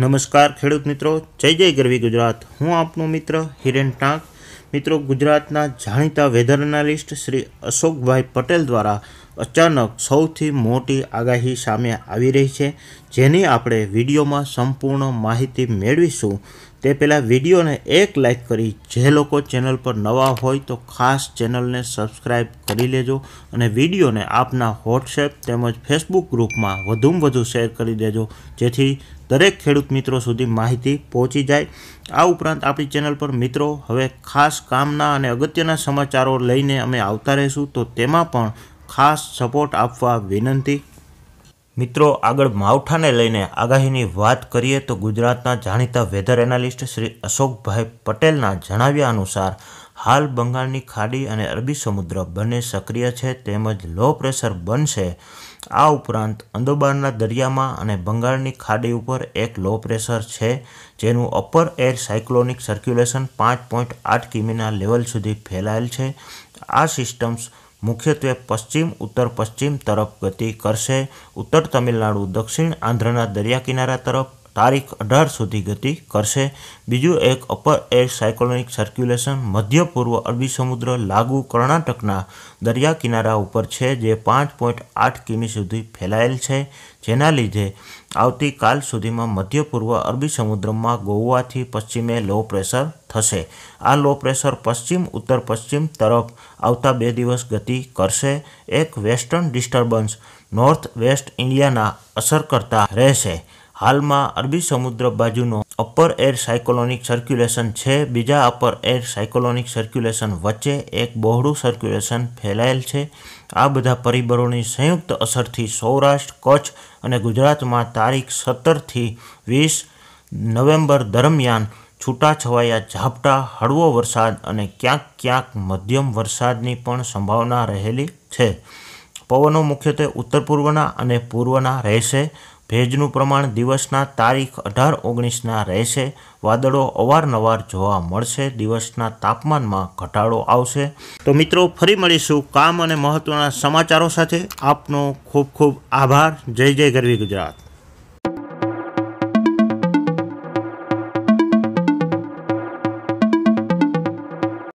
નમસ્કાર ખેડૂત મિત્રો જય જય ગરવી ગુજરાત હું આપનો મિત્ર હિરેન ટાંક મિત્રો ગુજરાતના જાણીતા વેધર એનાલિસ્ટ શ્રી અશોકભાઈ પટેલ દ્વારા અચાનક સૌથી મોટી આગાહી સામે આવી રહી છે જેની આપણે વિડીયોમાં સંપૂર્ણ માહિતી મેળવીશું તે પહેલાં વિડીયોને એક લાઇક કરી જે લોકો ચેનલ પર નવા હોય તો ખાસ ચેનલને સબસ્ક્રાઈબ કરી લેજો અને વિડીયોને આપના વોટ્સએપ તેમજ ફેસબુક ગ્રુપમાં વધુમાં વધુ શેર કરી દેજો જેથી દરેક ખેડૂત મિત્રો સુધી માહિતી પહોંચી જાય આ ઉપરાંત આપણી ચેનલ પર મિત્રો હવે ખાસ કામના અને અગત્યના સમાચારો લઈને અમે આવતા રહીશું તો તેમાં પણ ખાસ સપોર્ટ આપવા વિનંતી મિત્રો આગળ માવઠાને લઈને આગાહીની વાત કરીએ તો ગુજરાતના જાણીતા વેધર એનાલિસ્ટ શ્રી અશોકભાઈ પટેલના જણાવ્યા અનુસાર હાલ બંગાળની ખાડી અને અરબી સમુદ્ર બંને સક્રિય છે તેમજ લો પ્રેશર બનશે આ ઉપરાંત અંદોબારના દરિયામાં અને બંગાળની ખાડી ઉપર એક લો પ્રેશર છે જેનું અપર એર સાયક્લોનિક સર્ક્યુલેશન પાંચ પોઈન્ટ આઠ કિમીના લેવલ સુધી ફેલાયેલ છે આ સિસ્ટમ્સ મુખ્યત્વે પશ્ચિમ ઉત્તર પશ્ચિમ તરફ ગતિ કરશે ઉત્તર તમિલનાડુ દક્ષિણ આંધ્રના દરિયા કિનારા તરફ તારીખ અઢાર સુધી ગતિ કરશે બીજું એક અપર એર સાયકોલોનિક સર્ક્યુલેશન મધ્ય પૂર્વ અરબી સમુદ્ર લાગુ કર્ણાટકના દરિયા કિનારા ઉપર છે જે પાંચ પોઈન્ટ આઠ કિમી સુધી ફેલાયેલ છે જેના લીધે આવતીકાલ સુધીમાં મધ્ય પૂર્વ અરબી સમુદ્રમાં ગોવાથી પશ્ચિમે લો પ્રેશર થશે આ લો પ્રેશર પશ્ચિમ ઉત્તર પશ્ચિમ તરફ આવતા બે દિવસ ગતિ કરશે એક વેસ્ટર્ન ડિસ્ટર્બન્સ નોર્થ વેસ્ટ ઇન્ડિયાના અસર કરતા રહેશે હાલમાં અરબી સમુદ્ર બાજુનો અપર એર સાયકોલોનિક સર્ક્યુલેશન છે બીજા અપર એર સાયકોલોનિક સર્ક્યુલેશન વચ્ચે એક બહોળું સર્ક્યુલેશન ફેલાયેલ છે આ બધા પરિબળોની સંયુક્ત અસરથી સૌરાષ્ટ્ર કચ્છ અને ગુજરાતમાં તારીખ સત્તરથી વીસ નવેમ્બર દરમિયાન છૂટાછવાયા ઝાપટા હળવો વરસાદ અને ક્યાંક ક્યાંક મધ્યમ વરસાદની પણ સંભાવના રહેલી છે પવનો મુખ્યત્વે ઉત્તર પૂર્વના અને પૂર્વના રહેશે ભેજનું પ્રમાણ દિવસના તારીખ અઢાર ઓગણીસના રહેશે વાદળો અવારનવાર જોવા મળશે દિવસના તાપમાનમાં ઘટાડો આવશે તો મિત્રો ફરી મળીશું કામ અને મહત્ત્વના સમાચારો સાથે આપનો ખૂબ ખૂબ આભાર જય જય ગરવી ગુજરાત